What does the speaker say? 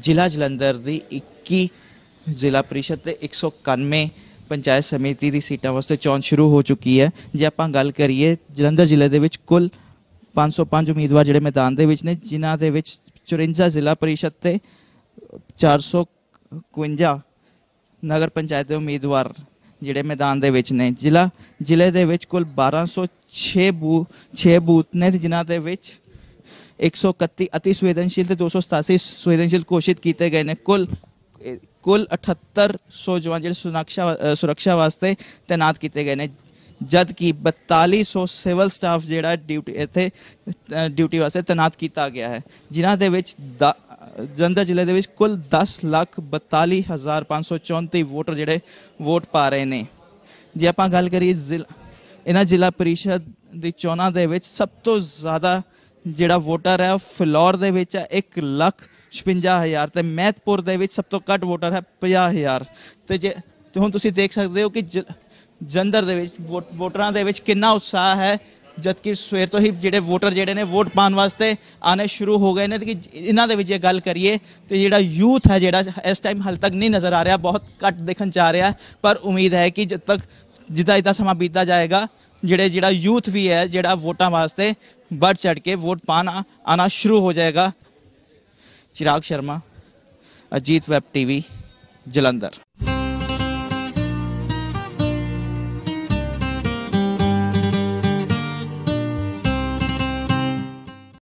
ਜ਼ਿਲ੍ਹਾ ਜਲੰਧਰ ਦੀ 21 ਜ਼ਿਲ੍ਹਾ ਪ੍ਰੀਸ਼ਦ ਤੇ 191 ਪੰਚਾਇਤ ਸਮਿਤੀ ਦੀ ਸੀਟਾਂ ਵਾਸਤੇ ਚੋਣ ਸ਼ੁਰੂ ਹੋ ਚੁੱਕੀ ਹੈ ਜੇ ਆਪਾਂ ਗੱਲ ਕਰੀਏ ਜਲੰਧਰ ਜ਼ਿਲ੍ਹੇ ਦੇ ਵਿੱਚ ਕੁੱਲ 505 ਉਮੀਦਵਾਰ ਜਿਹੜੇ ਮੈਦਾਨ ਦੇ ਵਿੱਚ ਨੇ ਜਿਨ੍ਹਾਂ ਦੇ ਵਿੱਚ 54 ਜ਼ਿਲ੍ਹਾ ਪ੍ਰੀਸ਼ਦ ਤੇ 451 ਨਗਰ ਪੰਚਾਇਤ ਦੇ ਉਮੀਦਵਾਰ ਜਿਹੜੇ ਮੈਦਾਨ ਦੇ ਵਿੱਚ ਨੇ ਜ਼ਿਲ੍ਹਾ ਜ਼ਿਲ੍ਹੇ ਦੇ ਵਿੱਚ ਕੁੱਲ 1206 ਬੂ 6 ਬੂਥ ਨੇ ਜਿਨ੍ਹਾਂ ਦੇ ਵਿੱਚ 131 ਅਤੀ ਸੰਵੇਦਨਸ਼ੀਲ ਤੇ 287 ਸੰਵੇਦਨਸ਼ੀਲ ਘੋਸ਼ਿਤ ਕੀਤੇ ਗਏ ਨੇ ਕੁੱਲ ਕੁੱਲ 7800 ਜਵਾਨ ਜਿਹੜੇ ਸੁਰੱਖਿਆ ਸੁਰੱਖਿਆ ਵਾਸਤੇ ਤਾਇਨਾਤ ਕੀਤੇ ਗਏ ਨੇ ਜਦ ਕਿ 4200 ਸਿਵਲ ਸਟਾਫ ਜਿਹੜਾ ਡਿਊਟੀ ਇੱਥੇ ਡਿਊਟੀ ਵਾਸਤੇ ਤਾਇਨਾਤ ਕੀਤਾ ਗਿਆ ਹੈ ਜਿਨ੍ਹਾਂ ਦੇ ਵਿੱਚ ਜੰਦਰ ਜ਼ਿਲ੍ਹੇ ਦੇ ਵਿੱਚ ਕੁੱਲ 10 ਲੱਖ 42534 ਵੋਟਰ ਜਿਹੜੇ ਵੋਟ ਪਾ ਰਹੇ ਨੇ ਜੇ ਆਪਾਂ ਗੱਲ ਕਰੀਏ ਜ਼ਿਲ੍ਹਾ ਇਹਨਾਂ ਜ਼ਿਲ੍ਹਾ ਪਰਿਸ਼ਦ ਦੀ ਚੋਣਾਂ ਦੇ ਵਿੱਚ ਸਭ ਤੋਂ ਜ਼ਿਆਦਾ ਜਿਹੜਾ ਵੋਟਰ ਹੈ ਫਲੋਰ ਦੇ ਵਿੱਚ 1 ਲੱਖ 56000 ਤੇ ਮਹਿਤਪੁਰ ਦੇ ਵਿੱਚ ਸਭ ਤੋਂ ਘੱਟ ਵੋਟਰ ਹੈ 50000 ਤੇ ਜੇ ਹੁਣ ਤੁਸੀਂ ਦੇਖ ਸਕਦੇ ਹੋ ਕਿ ਜੰਦਰ ਦੇ ਵਿੱਚ ਵੋਟਰਾਂ ਦੇ ਵਿੱਚ ਕਿੰਨਾ ਉਤਸ਼ਾਹ ਹੈ ਜਦ ਕਿ ਸਵੇਰ ਤੋਂ ਹੀ ਜਿਹੜੇ ਵੋਟਰ ਜਿਹੜੇ ਨੇ ਵੋਟ ਪਾਉਣ ਵਾਸਤੇ ਆਨੇ ਸ਼ੁਰੂ ਹੋ ਗਏ ਨੇ ਕਿ ਇਹਨਾਂ ਦੇ ਵਿੱਚ ਜੇ ਗੱਲ ਕਰੀਏ ਤੇ ਜਿਹੜਾ ਯੂਥ ਹੈ ਜਿਹੜਾ ਇਸ ਟਾਈਮ ਹਲ ਤੱਕ ਨਹੀਂ ਨਜ਼ਰ ਆ ਰਿਹਾ ਬਹੁਤ ਘੱਟ ਦੇਖਣ ਚ ਆ ਰਿਹਾ ਪਰ ਉਮੀਦ ਹੈ ਕਿ ਜਦ ਤੱਕ ਜਿੱਦਾਂ ਇਦਾਂ ਸਮਾਂ ਬੀਤਦਾ ਜਾਏਗਾ ਜਿਹੜੇ ਜਿਹੜਾ ਯੂਥ ਵੀ ਹੈ ਜਿਹੜਾ ਵੋਟਾਂ ਵਾਸਤੇ ਵੱਧ ਚੜ ਕੇ ਵੋਟ ਪਾਣਾ ਆਣਾ ਸ਼ੁਰੂ ਹੋ ਜਾਏਗਾ ਚਿਰਾਗ ਸ਼ਰਮਾ ਅਜੀਤ ਵੈਬ ਟੀਵੀ ਜਲੰਧਰ